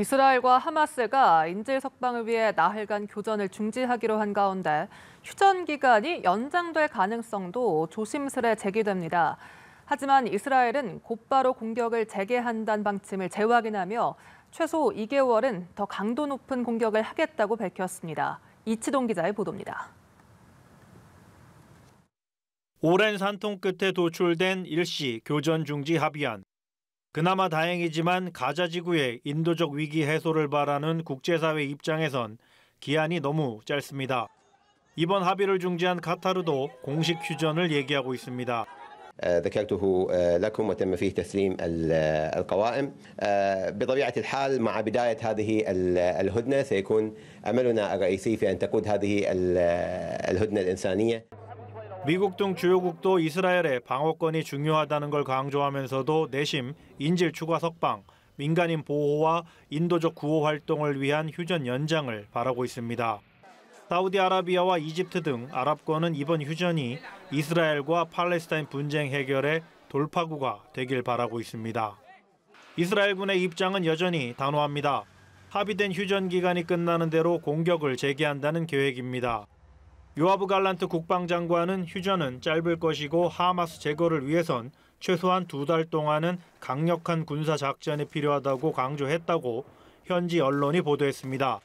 이스라엘과 하마스가 인질 석방을 위해 나흘간 교전을 중지하기로 한 가운데 휴전 기간이 연장될 가능성도 조심스레 제기됩니다. 하지만 이스라엘은 곧바로 공격을 재개한다는 방침을 재확인하며 최소 2개월은 더 강도 높은 공격을 하겠다고 밝혔습니다. 이치동 기자의 보도입니다. 오랜 산통 끝에 도출된 일시 교전 중지 합의안. 그나마 다행이지만 가자 지구의 인도적 위기 해소를 바라는 국제사회 입장에선 기한이 너무 짧습니다. 이번 합의를 중지한 카타르도 공식 휴전을 얘기하고 있습니다. ذكرته لكم وتم فيه تسليم القوائم بطبيعة الحال مع بداية هذه الهدنة سيكون أملنا الرئيسي في أن تقود هذه الهدنة الإنسانية 미국 등 주요국도 이스라엘의 방어권이 중요하다는 걸 강조하면서도 내심 인질 추가 석방, 민간인 보호와 인도적 구호 활동을 위한 휴전 연장을 바라고 있습니다. 사우디아라비아와 이집트 등 아랍권은 이번 휴전이 이스라엘과 팔레스타인 분쟁 해결의 돌파구가 되길 바라고 있습니다. 이스라엘군의 입장은 여전히 단호합니다. 합의된 휴전 기간이 끝나는 대로 공격을 재개한다는 계획입니다. 요하브 갈란트 국방장관은 휴전은 짧을 것이고 하마스 제거를 위해선 최소한 두 달 동안은 강력한 군사 작전이 필요하다고 강조했다고 현지 언론이 보도했습니다.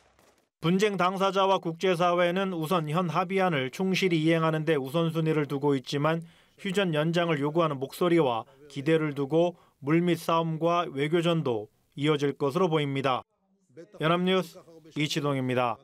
분쟁 당사자와 국제사회는 우선 현 합의안을 충실히 이행하는 데 우선순위를 두고 있지만 휴전 연장을 요구하는 목소리와 기대를 두고 물밑 싸움과 외교전도 이어질 것으로 보입니다. 연합뉴스 이치동입니다.